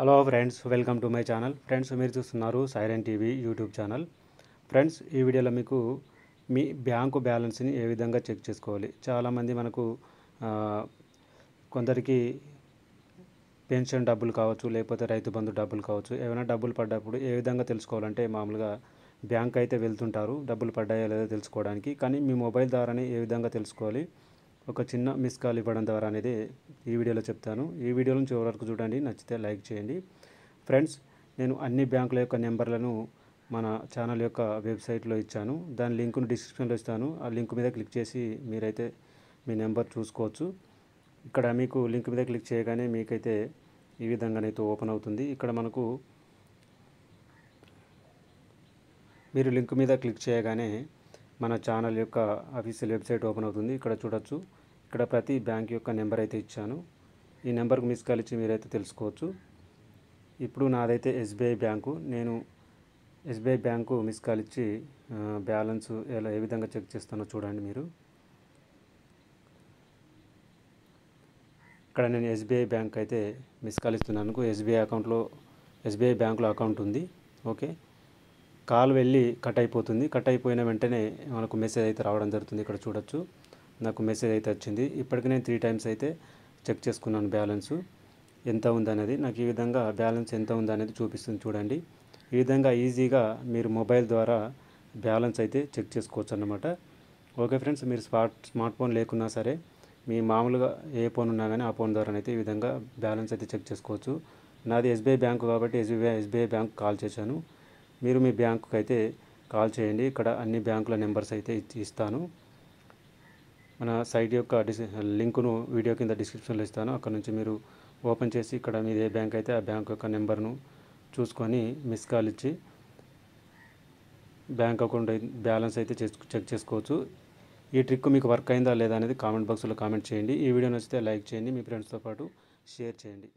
hello friends welcome to my channel friends మీరు చూస్తున్నారు Siren TV YouTube channel friends ఈ వీడియోలో మీకు మీ బ్యాంకు బ్యాలెన్స్ని ఏ విధంగా చెక్ చేసుకోవాలి చాలామంది మనకు కొందరికి పెన్షన్ డబ్బులు కావచ్చు లేకపోతే రైతు బంధు డబ్బులు కావచ్చు ఏమైనా డబ్బులు పడ్డప్పుడు ఏ విధంగా తెలుసుకోవాలంటే మామూలుగా బ్యాంక్ అయితే వెళ్తుంటారు డబ్బులు పడ్డాయో లేదో తెలుసుకోవడానికి కానీ మీ మొబైల్ ద్వారానే ఏ విధంగా తెలుసుకోవాలి ఒక చిన్న మిస్ కాల్ ఇవ్వడం ద్వారా అనేది ఈ వీడియోలో చెప్తాను ఈ వీడియోను చివరి వరకు చూడండి నచ్చితే లైక్ చేయండి ఫ్రెండ్స్ నేను అన్ని బ్యాంకుల యొక్క నెంబర్లను మన ఛానల్ యొక్క వెబ్సైట్లో ఇచ్చాను దాని లింకును డిస్క్రిప్షన్లో ఇస్తాను ఆ లింక్ మీద క్లిక్ చేసి మీరైతే మీ నెంబర్ చూసుకోవచ్చు ఇక్కడ మీకు లింక్ మీద క్లిక్ చేయగానే మీకైతే ఈ విధంగానైతే ఓపెన్ అవుతుంది ఇక్కడ మనకు మీరు లింక్ మీద క్లిక్ చేయగానే మన ఛానల్ యొక్క అఫీషియల్ వెబ్సైట్ ఓపెన్ అవుతుంది ఇక్కడ చూడొచ్చు ఇక్కడ ప్రతి బ్యాంక్ యొక్క నెంబర్ అయితే ఇచ్చాను ఈ నెంబర్కు మిస్ కాల్ ఇచ్చి మీరైతే తెలుసుకోవచ్చు ఇప్పుడు నాదైతే ఎస్బీఐ బ్యాంకు నేను ఎస్బీఐ బ్యాంకు మిస్ కాల్ ఇచ్చి బ్యాలెన్స్ ఎలా ఏ విధంగా చెక్ చేస్తానో చూడండి మీరు ఇక్కడ నేను ఎస్బీఐ బ్యాంక్ అయితే మిస్ కాల్ ఇస్తున్నాను ఎస్బీఐ అకౌంట్లో ఎస్బీఐ బ్యాంకులో అకౌంట్ ఉంది ఓకే కాల్ వెళ్ళి కట్ అయిపోతుంది కట్ అయిపోయిన వెంటనే మనకు మెసేజ్ అయితే రావడం జరుగుతుంది ఇక్కడ చూడొచ్చు నాకు మెసేజ్ అయితే వచ్చింది ఇప్పటికి నేను త్రీ టైమ్స్ అయితే చెక్ చేసుకున్నాను బ్యాలెన్సు ఎంత ఉందనేది నాకు ఈ విధంగా బ్యాలెన్స్ ఎంత ఉందనేది చూపిస్తుంది చూడండి ఈ విధంగా ఈజీగా మీరు మొబైల్ ద్వారా బ్యాలెన్స్ అయితే చెక్ చేసుకోవచ్చు అన్నమాట ఓకే ఫ్రెండ్స్ మీరు స్మార్ట్ స్మార్ట్ ఫోన్ లేకున్నా సరే మీ మామూలుగా ఏ ఫోన్ ఉన్నా కానీ ఆ ఫోన్ ద్వారా అయితే ఈ విధంగా బ్యాలెన్స్ అయితే చెక్ చేసుకోవచ్చు నాది ఎస్బీఐ బ్యాంకు కాబట్టి ఎస్బీఐ ఎస్బీఐ బ్యాంక్ కాల్ చేశాను మీరు మీ బ్యాంకుకి అయితే కాల్ చేయండి ఇక్కడ అన్ని బ్యాంకుల నెంబర్స్ అయితే ఇస్తాను మన సైట్ యొక్క డిస్ లింకును వీడియో కింద డిస్క్రిప్షన్లో ఇస్తాను అక్కడ నుంచి మీరు ఓపెన్ చేసి ఇక్కడ మీది ఏ బ్యాంక్ అయితే ఆ బ్యాంక్ యొక్క నెంబర్ను చూసుకొని మిస్ కాల్ ఇచ్చి బ్యాంక్ అకౌంట్ బ్యాలెన్స్ అయితే చెక్ చేసుకోవచ్చు ఈ ట్రిక్ మీకు వర్క్ అయిందా లేదా అనేది కామెంట్ బాక్స్లో కామెంట్ చేయండి ఈ వీడియో నచ్చితే లైక్ చేయండి మీ ఫ్రెండ్స్తో పాటు షేర్ చేయండి